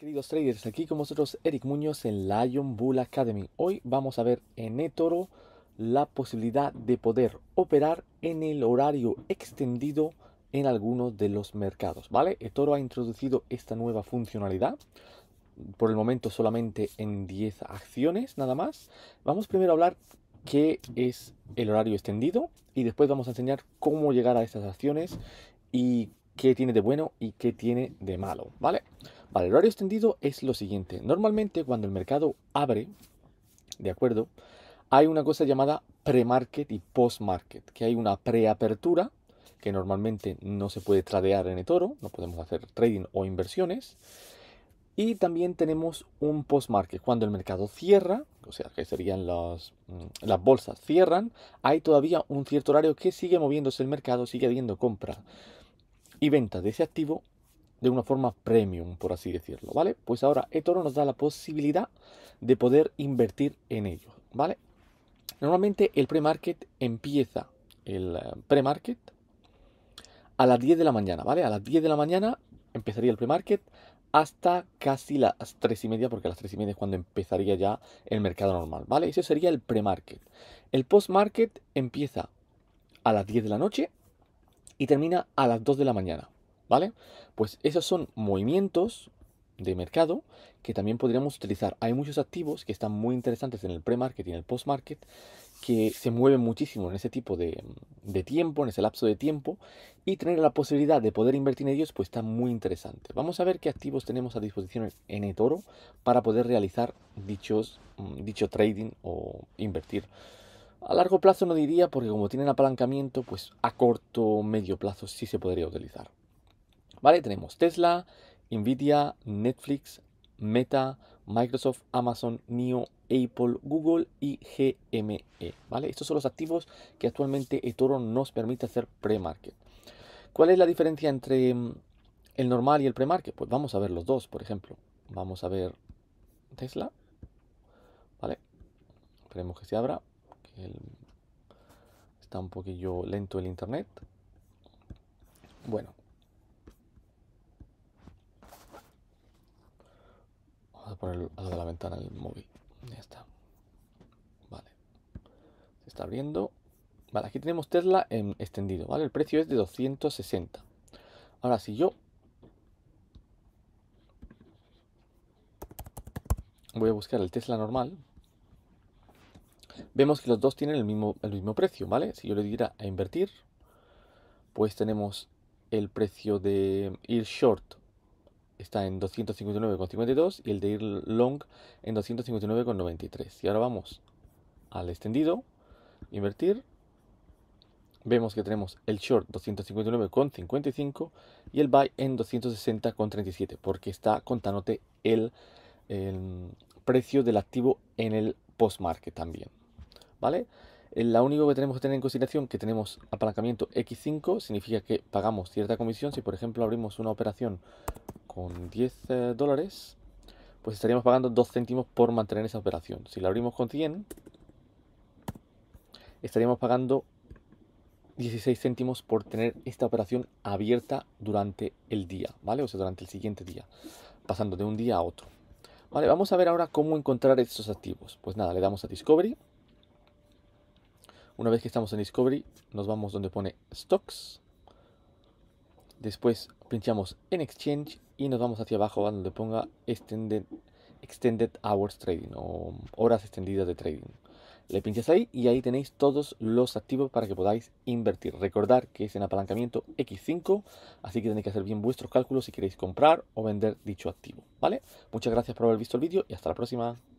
queridos traders, aquí con vosotros Eric Muñoz en Lion Bull Academy. Hoy vamos a ver en eToro la posibilidad de poder operar en el horario extendido en algunos de los mercados, ¿vale? eToro ha introducido esta nueva funcionalidad, por el momento solamente en 10 acciones nada más. Vamos primero a hablar qué es el horario extendido y después vamos a enseñar cómo llegar a estas acciones y qué tiene de bueno y qué tiene de malo, ¿vale? vale Vale, el horario extendido es lo siguiente. Normalmente cuando el mercado abre, ¿de acuerdo? Hay una cosa llamada pre-market y post-market, que hay una preapertura, que normalmente no se puede tradear en toro, no podemos hacer trading o inversiones. Y también tenemos un post-market, cuando el mercado cierra, o sea, que serían las, mm, las bolsas cierran, hay todavía un cierto horario que sigue moviéndose el mercado, sigue habiendo compra y venta de ese activo de una forma premium, por así decirlo, ¿vale? Pues ahora eToro nos da la posibilidad de poder invertir en ello, ¿vale? Normalmente el pre-market empieza, el eh, pre-market, a las 10 de la mañana, ¿vale? A las 10 de la mañana empezaría el pre-market hasta casi las 3 y media, porque a las 3 y media es cuando empezaría ya el mercado normal, ¿vale? Ese sería el pre-market. El post-market empieza a las 10 de la noche y termina a las 2 de la mañana, ¿Vale? Pues esos son movimientos de mercado que también podríamos utilizar. Hay muchos activos que están muy interesantes en el pre-market y en el post-market que se mueven muchísimo en ese tipo de, tiempo, en ese lapso de tiempo, y tener la posibilidad de poder invertir en ellos, pues está muy interesante. Vamos a ver qué activos tenemos a disposición en eToro para poder realizar mm, dicho trading o invertir. A largo plazo no diría, porque como tienen apalancamiento, pues a corto, medio plazo sí se podría utilizar. Tenemos Tesla, Nvidia, Netflix, Meta, Microsoft, Amazon, NIO, Apple, Google y GME. ¿Vale? Estos son los activos que actualmente eToro nos permite hacer pre-market. ¿Cuál es la diferencia entre mm, el normal y el pre-market? Pues vamos a ver los dos, por ejemplo. Vamos a ver Tesla. ¿Vale? Esperemos que se abra. Está un poquillo lento el internet. Bueno, Vamos a de la ventana del el móvil. Ya está. Vale. Se está abriendo. Vale, aquí tenemos Tesla en extendido, ¿vale? El precio es de 260. Ahora, si yo... Voy a buscar el Tesla normal. Vemos que los dos tienen el mismo, el mismo precio, ¿vale? Si yo le diera a invertir, pues tenemos el precio de ir short está en 259,52 y el de ir long en 259,93. Y ahora vamos al extendido, invertir. Vemos que tenemos el short 259,55 y el buy en 260,37 porque está contándote el, precio del activo en el post market también. ¿Vale? Eh, la único que tenemos que tener en consideración que tenemos apalancamiento X5, significa que pagamos cierta comisión. Si por ejemplo abrimos una operación con 10 eh, dólares, pues estaríamos pagando 2 céntimos por mantener esa operación. Si la abrimos con 100, estaríamos pagando 16 céntimos por tener esta operación abierta durante el día, ¿vale? O sea, durante el siguiente día, pasando de un día a otro. Vale, vamos a ver ahora cómo encontrar estos activos. Pues nada, le damos a Discovery. Una vez que estamos en Discovery, nos vamos donde pone Stocks. Después pinchamos en Exchange y nos vamos hacia abajo donde ponga Extended, extended Hours Trading o horas extendidas de trading. Le pinchas ahí y ahí tenéis todos los activos para que podáis invertir. Recordar que es en apalancamiento X5, así que tenéis que hacer bien vuestros cálculos si queréis comprar o vender dicho activo. ¿Vale? Muchas gracias por haber visto el vídeo y hasta la próxima.